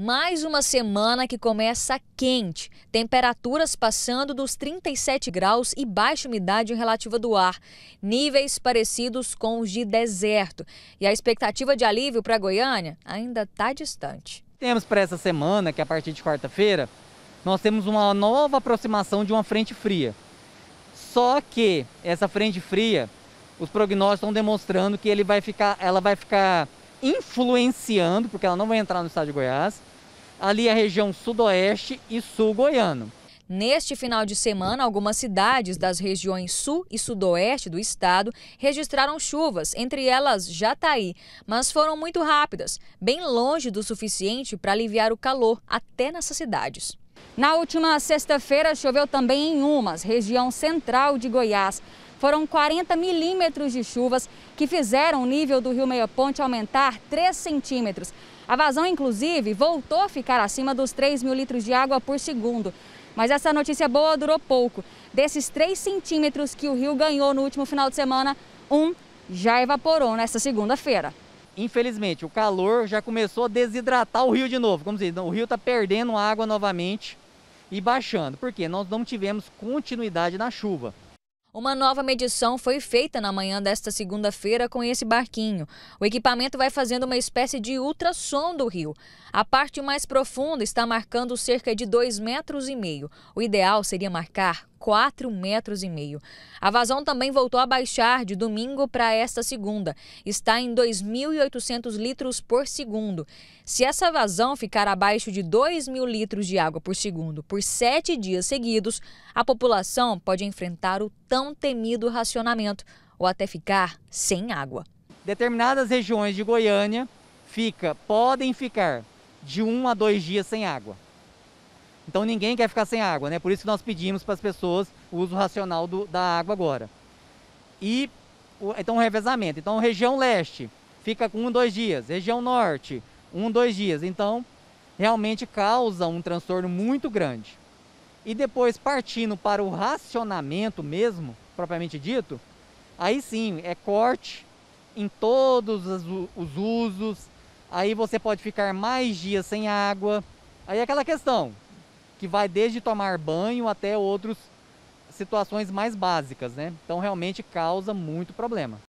Mais uma semana que começa quente, temperaturas passando dos 37 graus e baixa umidade relativa do ar, níveis parecidos com os de deserto. E a expectativa de alívio para Goiânia ainda está distante. Temos para essa semana, que é a partir de quarta-feira, nós temos uma nova aproximação de uma frente fria. Só que essa frente fria, os prognósticos estão demonstrando que ele vai ficar, ela vai ficar influenciando, porque ela não vai entrar no estado de Goiás, ali a região sudoeste e sul goiano. Neste final de semana, algumas cidades das regiões sul e sudoeste do estado registraram chuvas, entre elas Jataí, mas foram muito rápidas, bem longe do suficiente para aliviar o calor até nessas cidades. Na última sexta-feira, choveu também em Umas, região central de Goiás. Foram 40 milímetros de chuvas que fizeram o nível do rio Meia Ponte aumentar 3 centímetros. A vazão, inclusive, voltou a ficar acima dos 3 mil litros de água por segundo. Mas essa notícia boa durou pouco. Desses 3 centímetros que o rio ganhou no último final de semana, um já evaporou nesta segunda-feira. Infelizmente, o calor já começou a desidratar o rio de novo. Como dizer, o rio está perdendo água novamente e baixando, porque nós não tivemos continuidade na chuva. Uma nova medição foi feita na manhã desta segunda-feira com esse barquinho. O equipamento vai fazendo uma espécie de ultrassom do rio. A parte mais profunda está marcando cerca de 2,5 metros. E meio. O ideal seria marcar 4 metros e meio. A vazão também voltou a baixar de domingo para esta segunda. Está em 2.800 litros por segundo. Se essa vazão ficar abaixo de 2.000 litros de água por segundo por sete dias seguidos, a população pode enfrentar o tão temido racionamento ou até ficar sem água. Determinadas regiões de Goiânia fica, podem ficar de um a dois dias sem água. Então ninguém quer ficar sem água, né? Por isso que nós pedimos para as pessoas o uso racional do, da água agora. E então o revezamento. Então região leste fica com um, dois dias, região norte, um, dois dias. Então realmente causa um transtorno muito grande. E depois partindo para o racionamento mesmo, propriamente dito, aí sim é corte em todos os usos. Aí você pode ficar mais dias sem água. Aí é aquela questão, que vai desde tomar banho até outras situações mais básicas, né? Então realmente causa muito problema.